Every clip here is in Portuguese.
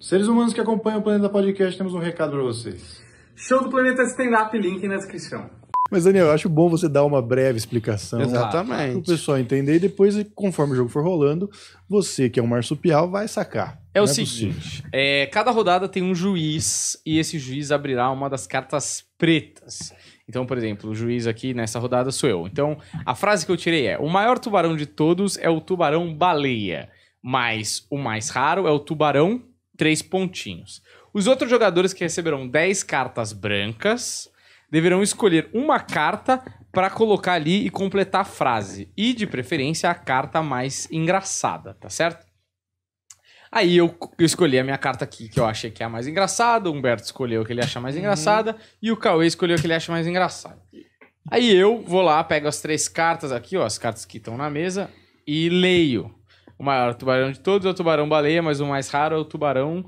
Seres humanos que acompanham o Planeta Podcast, temos um recado para vocês. Show do Planeta Stand Up, link na descrição. Mas, Daniel, eu acho bom você dar uma breve explicação. Exatamente. Para o pessoal entender e depois, conforme o jogo for rolando, você que é um marsupial vai sacar. É Não o é seguinte: é, cada rodada tem um juiz e esse juiz abrirá uma das cartas pretas. Então, por exemplo, o juiz aqui nessa rodada sou eu. Então, a frase que eu tirei é: o maior tubarão de todos é o tubarão baleia, mas o mais raro é o tubarão três pontinhos. Os outros jogadores que receberão 10 cartas brancas deverão escolher uma carta para colocar ali e completar a frase. E, de preferência, a carta mais engraçada, tá certo? Aí eu, eu escolhi a minha carta aqui, que eu achei que é a mais engraçada, o Humberto escolheu o que ele acha mais uhum. engraçada, e o Cauê escolheu o que ele acha mais engraçado. Aí eu vou lá, pego as três cartas aqui, ó, as cartas que estão na mesa, e leio. O maior tubarão de todos é o tubarão-baleia, mas o mais raro é o tubarão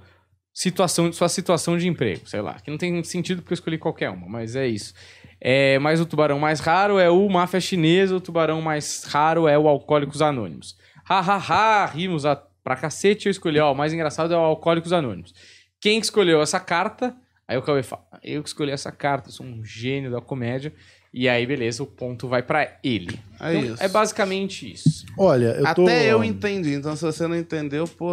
situação, sua situação de emprego, sei lá. Que não tem sentido porque eu escolhi qualquer uma, mas é isso. É, mas o tubarão mais raro é o máfia chinesa, o tubarão mais raro é o Alcoólicos Anônimos. Ha, ha, ha, rimos a, pra cacete, eu escolhi, ó, o mais engraçado é o Alcoólicos Anônimos. Quem escolheu essa carta? Aí o Cauê fala, eu que escolhi essa carta, sou um gênio da comédia. E aí, beleza, o ponto vai para ele. É então, isso. É basicamente isso. Olha, eu Até tô... eu entendi, então se você não entendeu, pô,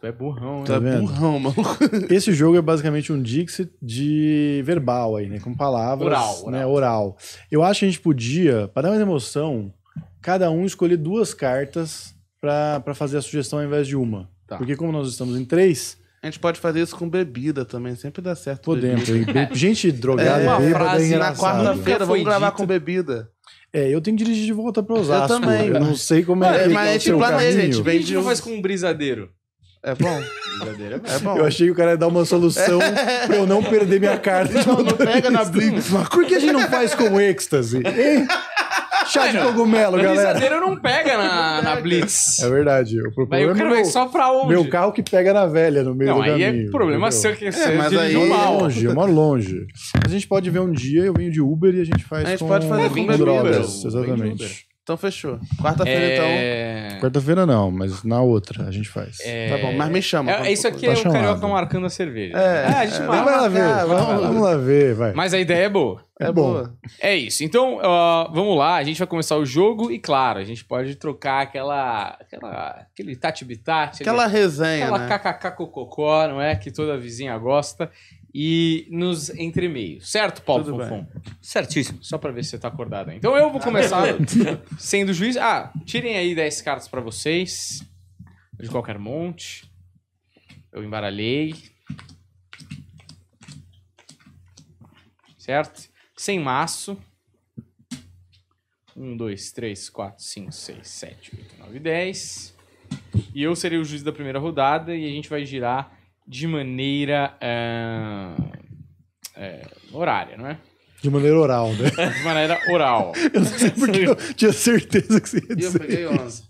Tu é burrão, né? Tu é vendo? burrão, mano. Esse jogo é basicamente um Dixit de verbal aí, né? Com palavras. Oral, oral. Né? Oral. Eu acho que a gente podia, para dar mais emoção, cada um escolher duas cartas para fazer a sugestão ao invés de uma. Tá. Porque como nós estamos em três, a gente pode fazer isso com bebida também, sempre dá certo. Podemos. Bebida. Gente drogada é, uma bêbada é frase, é Na quarta-feira vamos gravar dito. com bebida. É, eu tenho que dirigir de volta para Osasco. Eu também. Eu não sei como é. é mas tá a gente planeja, gente A gente não faz com um é brisadeiro. É bom. é bom. Eu achei que o cara ia dar uma solução pra eu não perder minha carta. Não, não pega na Blitz. Por que a gente não faz com êxtase? Hein? chá de cogumelo, galera. Brisadeiro não pega na, na Blitz. É verdade. O problema o cara é vai só pra onde? Meu carro que pega na velha no meio não, do caminho. Não, aí é problema entendeu? seu que é, você é, mas aí... mal. longe, é mó longe. A gente pode ver um dia, eu venho de Uber e a gente faz A gente com, pode fazer com, com drogas. Exatamente. Então fechou. Quarta-feira, então. É. Quarta-feira não, mas na outra a gente faz. É. Tá bom, mas me chama. É, isso aqui tá é o Carioca marcando a cerveja. É, é a gente marca. Vamos lá ver, vamos, vamos, vai. Mas a ideia é boa. É, boa. É isso. Então, vamos lá, a gente vai começar o jogo e, claro, a gente pode trocar aquela. aquela aquele tati Aquela né? resenha. Aquela né? não é? Que toda vizinha gosta e nos entremeios. Certo, Paulo Tudo Fonfon? Certíssimo. Só para ver se você está acordado. Hein? Então eu vou começar sendo juiz. Ah, tirem aí 10 cartas para vocês. De qualquer monte. Eu embaralhei. Certo? Sem maço. 1, 2, 3, 4, 5, 6, 7, 8, 9, 10. E eu serei o juiz da primeira rodada e a gente vai girar de maneira ah, é, horária, não é? De maneira oral, né? De maneira oral. eu não sei porque é eu tinha certeza que você ia dizer. eu peguei 11.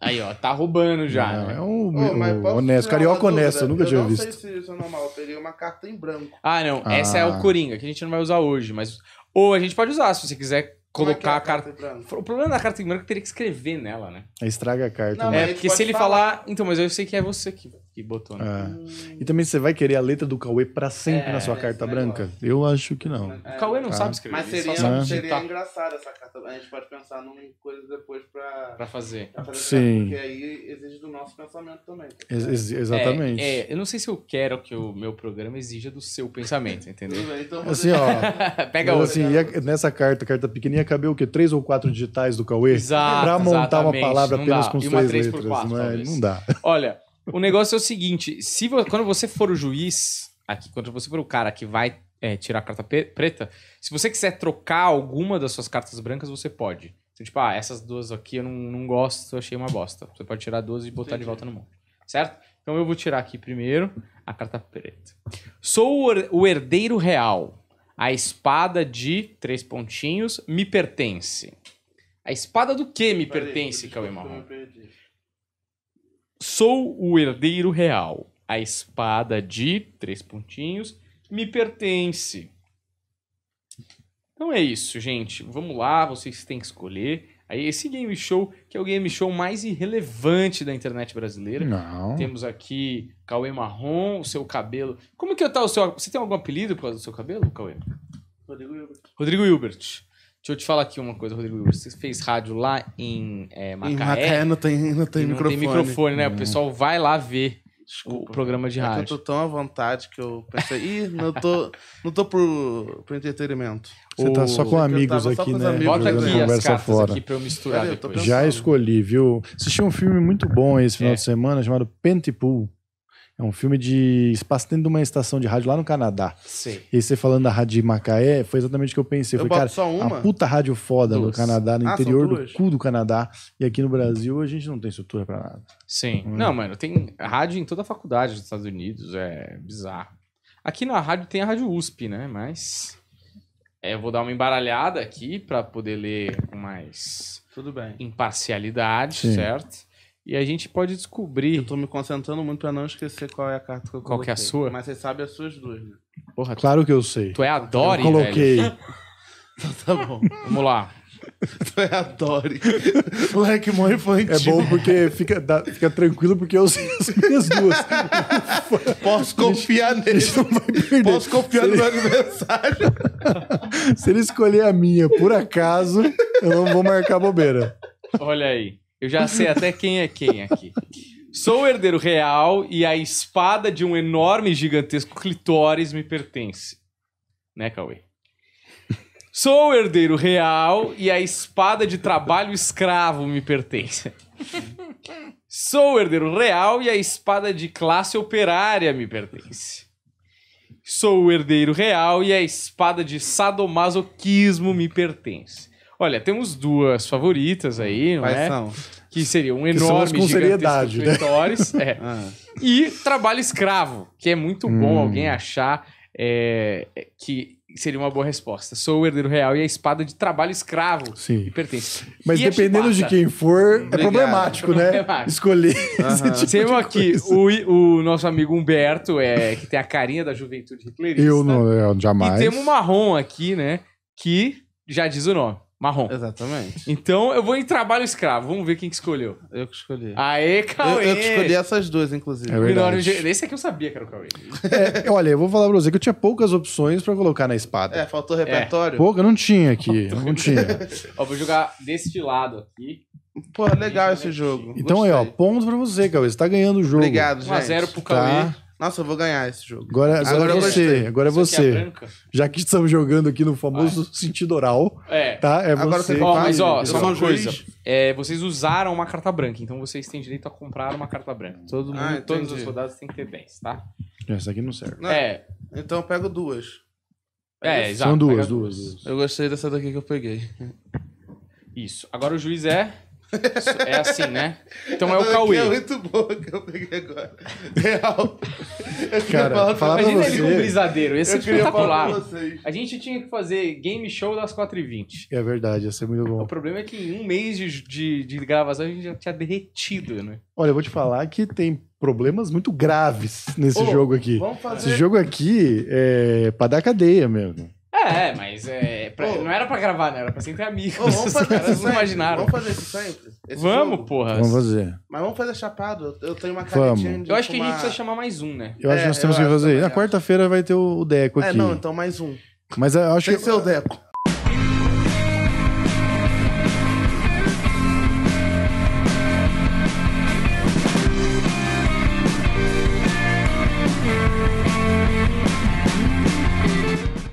Aí, ó, tá roubando já. Não, né? É um oh, honesto, carioca honesto, eu nunca eu tinha visto. Eu não sei se isso é normal, eu uma carta em branco. Ah, não, ah. essa é o ah. Coringa, que a gente não vai usar hoje, mas... Ou a gente pode usar, se você quiser é colocar é é a, carta... em branco. O problema da carta em branco é que teria que escrever nela, né? Estraga a carta. Não, né? É, porque se ele falar... falar... Então, mas eu sei que é você que que botou, né? É. Hum. E também você vai querer a letra do Cauê pra sempre é, na sua carta é branca? Negócio. Eu acho que não. É, o Cauê não tá. sabe escrever. Mas seria, sabe né? seria engraçado essa carta. A gente pode pensar em coisas depois pra, pra fazer. Pra fazer Sim. Porque aí exige do nosso pensamento também. Ex ex exatamente. É, eu não sei se eu quero que o meu programa exija do seu pensamento, entendeu? então, assim, ó. pega outra. Assim, nessa carta, carta pequenininha, cabia o quê? Três ou quatro digitais do Cauê? Exato. Pra montar exatamente. uma palavra apenas com e três, três letras. Quatro, não, não dá. Olha. O negócio é o seguinte: se vo... quando você for o juiz, aqui, quando você for o cara que vai é, tirar a carta preta, se você quiser trocar alguma das suas cartas brancas, você pode. Então, tipo, ah, essas duas aqui eu não, não gosto, eu achei uma bosta. Você pode tirar duas e botar Entendi. de volta no monte, Certo? Então eu vou tirar aqui primeiro a carta preta. Sou o herdeiro real. A espada de três pontinhos me pertence. A espada do que me Pera pertence, Cauê Marrom? Sou o herdeiro real. A espada de três pontinhos me pertence. Então é isso, gente. Vamos lá, vocês têm que escolher. Aí esse game show, que é o game show mais irrelevante da internet brasileira. Não. Temos aqui Cauê Marrom, o seu cabelo. Como que tá o seu. Você tem algum apelido por causa do seu cabelo, Cauê? Rodrigo Hilbert. Rodrigo Hilbert. Deixa eu te falar aqui uma coisa, Rodrigo. Você fez rádio lá em é, Macaé. Em Macaé não tem, não tem não microfone. tem microfone, né? Hum. O pessoal vai lá ver Desculpa, o programa de é rádio. É eu tô tão à vontade que eu pensei, ih, não tô, não tô pro pro entretenimento. Você tá só com é amigos aqui, com né? Amigos, Bota aqui as cartas fora. aqui pra eu misturar eu Já escolhi, viu? Assisti um filme muito bom esse final é. de semana chamado Pentipool. É um filme de espaço dentro de uma estação de rádio lá no Canadá. Sim. E você falando da rádio Macaé, foi exatamente o que eu pensei. Eu falei, cara, só uma? a puta rádio foda duas. no Canadá, no ah, interior do cu do Canadá. E aqui no Brasil a gente não tem estrutura para nada. Sim. Hum. Não, mano, tem rádio em toda a faculdade dos Estados Unidos. É bizarro. Aqui na rádio tem a Rádio USP, né? Mas. É, eu vou dar uma embaralhada aqui para poder ler com mais. Tudo bem. Imparcialidade, Sim. certo? E a gente pode descobrir. Eu tô me concentrando muito pra não esquecer qual é a carta que eu coloquei. Qual que é a sua? Mas você sabe as suas duas, né? Porra, claro que eu sei. Tu é a Dory, eu coloquei. então tá bom. Vamos lá. Tu é a Dory. Moleque mó infantil. É bom porque fica, dá, fica tranquilo porque eu sei as minhas duas. Posso confiar nele. Posso confiar no meu adversário. Se ele escolher a minha por acaso, eu não vou marcar bobeira. Olha aí. Eu já sei até quem é quem aqui. Sou o herdeiro real e a espada de um enorme e gigantesco clitóris me pertence. Né, Cauê? Sou o herdeiro real e a espada de trabalho escravo me pertence. Sou o herdeiro real e a espada de classe operária me pertence. Sou o herdeiro real e a espada de sadomasoquismo me pertence. Olha, temos duas favoritas aí, não Quais é? São? Que seriam um enorme com seriedade, né? é. ah. E trabalho escravo, que é muito hum. bom alguém achar é, é, que seria uma boa resposta. Sou o herdeiro real e a espada de trabalho escravo Sim. pertence. Mas e dependendo de quem for, é problemático, é problemático, né? Problemático. Escolher esse tipo Temos aqui o, o nosso amigo Humberto, é, que tem a carinha da juventude hitlerista. Eu não, eu jamais. E temos o Marrom aqui, né? Que já diz o nome. Marrom. Exatamente. Então eu vou em trabalho escravo. Vamos ver quem que escolheu. Eu que escolhi. Aê, Cauê! Eu, eu que escolhi essas duas, inclusive. É verdade. Esse aqui eu sabia que era o Cauê. É, olha, eu vou falar pra você que eu tinha poucas opções pra colocar na espada. É, faltou repertório? É. Pouca, não tinha aqui. Faltou não tinha. ó, vou jogar deste lado aqui. Pô, legal esse jogo. Então é, Gostei. aí, ó, pontos pra você, Cauê. Você tá ganhando o jogo. Obrigado, gente. 1x0 pro Cauê. Tá. Nossa, eu vou ganhar esse jogo. Agora, agora, agora é você. Agora é você. Já que estamos jogando aqui no famoso Vai. sentido oral. É. Tá? É agora você. Ó, mas, ó, só uma coisa. É, vocês usaram uma carta branca, então vocês têm direito a comprar uma carta branca. Todo ah, mundo, todos os soldados têm que ter 10, tá? Essa aqui não serve. Não, é. Então eu pego duas. É, exato. São duas, duas, duas. Eu gostei dessa daqui que eu peguei. Isso. Agora o juiz é. É assim, né? Então é o Cauê. É muito bom que eu peguei agora. Real. Cara, falar falar pra Imagina você. ele com um brisadeiro. Ia tá falar espetacular. A gente tinha que fazer game show das 4h20. É verdade, ia ser muito bom. O problema é que em um mês de, de, de gravação a gente já tinha derretido, né? Olha, eu vou te falar que tem problemas muito graves nesse Ô, jogo aqui. Vamos fazer. Esse jogo aqui é pra dar cadeia mesmo. É, mas é, pra, não era pra gravar, né? Era pra ser entre amigos. vamos fazer caras não imaginaram. Vamos fazer isso sempre? Esse vamos, jogo? porra. Vamos fazer. Mas vamos fazer chapado. Eu, eu tenho uma canetinha de Eu acho fumar... que a gente precisa chamar mais um, né? Eu acho que é, nós temos que fazer. Na quarta-feira vai ter o Deco é, aqui. É, não, então mais um. Mas eu acho Tem que... ser o Deco.